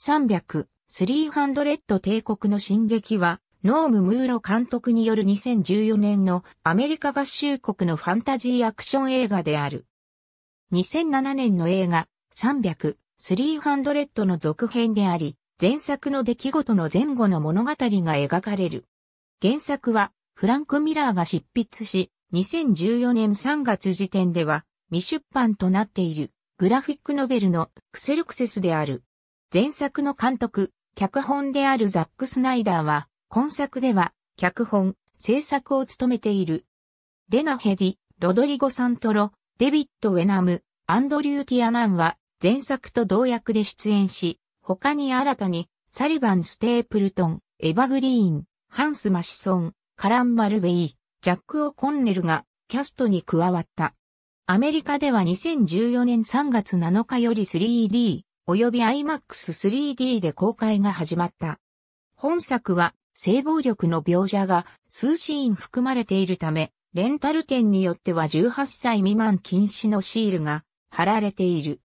300、300帝国の進撃は、ノーム・ムーロ監督による2014年のアメリカ合衆国のファンタジーアクション映画である。2007年の映画、300、300の続編であり、前作の出来事の前後の物語が描かれる。原作は、フランク・ミラーが執筆し、2014年3月時点では未出版となっているグラフィックノベルのクセルクセスである。前作の監督、脚本であるザック・スナイダーは、今作では、脚本、制作を務めている。レナ・ヘディ、ロドリゴ・サントロ、デビッド・ウェナム、アンドリュー・ティアナンは、前作と同役で出演し、他に新たに、サリバン・ステープルトン、エヴァ・グリーン、ハンス・マシソン、カラン・マルベイ、ジャック・オ・コンネルが、キャストに加わった。アメリカでは2014年3月7日より 3D、及び IMAX3D で公開が始まった。本作は性暴力の描写が数シーン含まれているため、レンタル店によっては18歳未満禁止のシールが貼られている。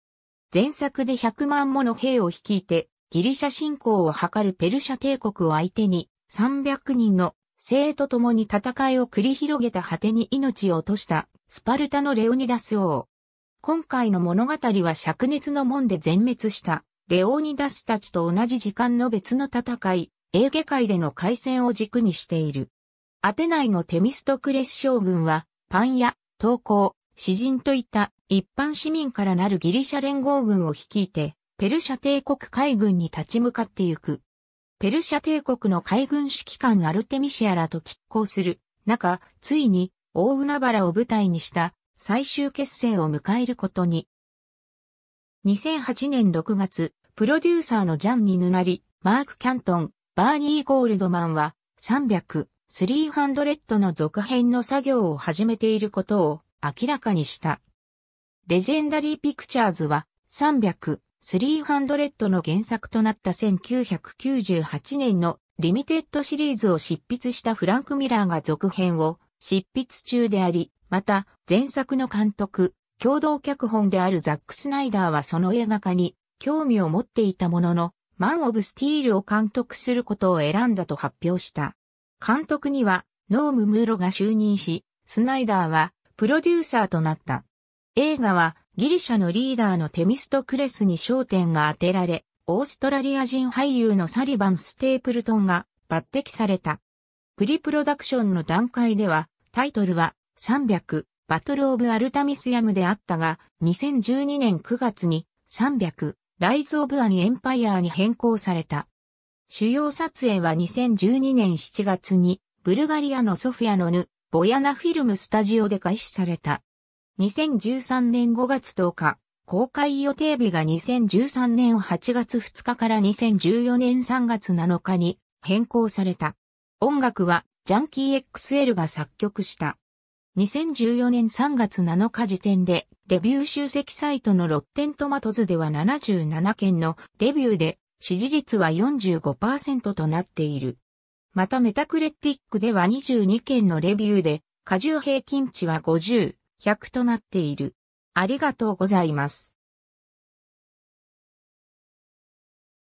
前作で100万もの兵を率いてギリシャ侵攻を図るペルシャ帝国を相手に300人の生と共に戦いを繰り広げた果てに命を落としたスパルタのレオニダス王。今回の物語は灼熱の門で全滅したレオーニダスたちと同じ時間の別の戦い、エーゲ海での海戦を軸にしている。アテナイのテミストクレス将軍は、パンや、投稿、詩人といった一般市民からなるギリシャ連合軍を率いて、ペルシャ帝国海軍に立ち向かってゆく。ペルシャ帝国の海軍指揮官アルテミシアらと拮抗する中、ついに大海原を舞台にした最終決戦を迎えることに。2008年6月、プロデューサーのジャンにぬなり、マーク・キャントン、バーニー・ゴールドマンは、300、300の続編の作業を始めていることを明らかにした。レジェンダリー・ピクチャーズは、300、300の原作となった1998年のリミテッドシリーズを執筆したフランク・ミラーが続編を執筆中であり、また、前作の監督、共同脚本であるザック・スナイダーはその映画化に興味を持っていたものの、マン・オブ・スティールを監督することを選んだと発表した。監督には、ノーム・ムーロが就任し、スナイダーはプロデューサーとなった。映画はギリシャのリーダーのテミストクレスに焦点が当てられ、オーストラリア人俳優のサリバン・ステープルトンが抜擢された。プリプロダクションの段階では、タイトルは300バトルオブアルタミスヤムであったが、2012年9月に300ライズオブアニエンパイアに変更された。主要撮影は2012年7月にブルガリアのソフィアのヌ、ボヤナフィルムスタジオで開始された。2013年5月10日、公開予定日が2013年8月2日から2014年3月7日に変更された。音楽はジャンキー XL が作曲した。2014年3月7日時点で、レビュー集積サイトのロッテントマトズでは77件のレビューで、支持率は45%となっている。またメタクレティックでは22件のレビューで、過重平均値は50、100となっている。ありがとうございます。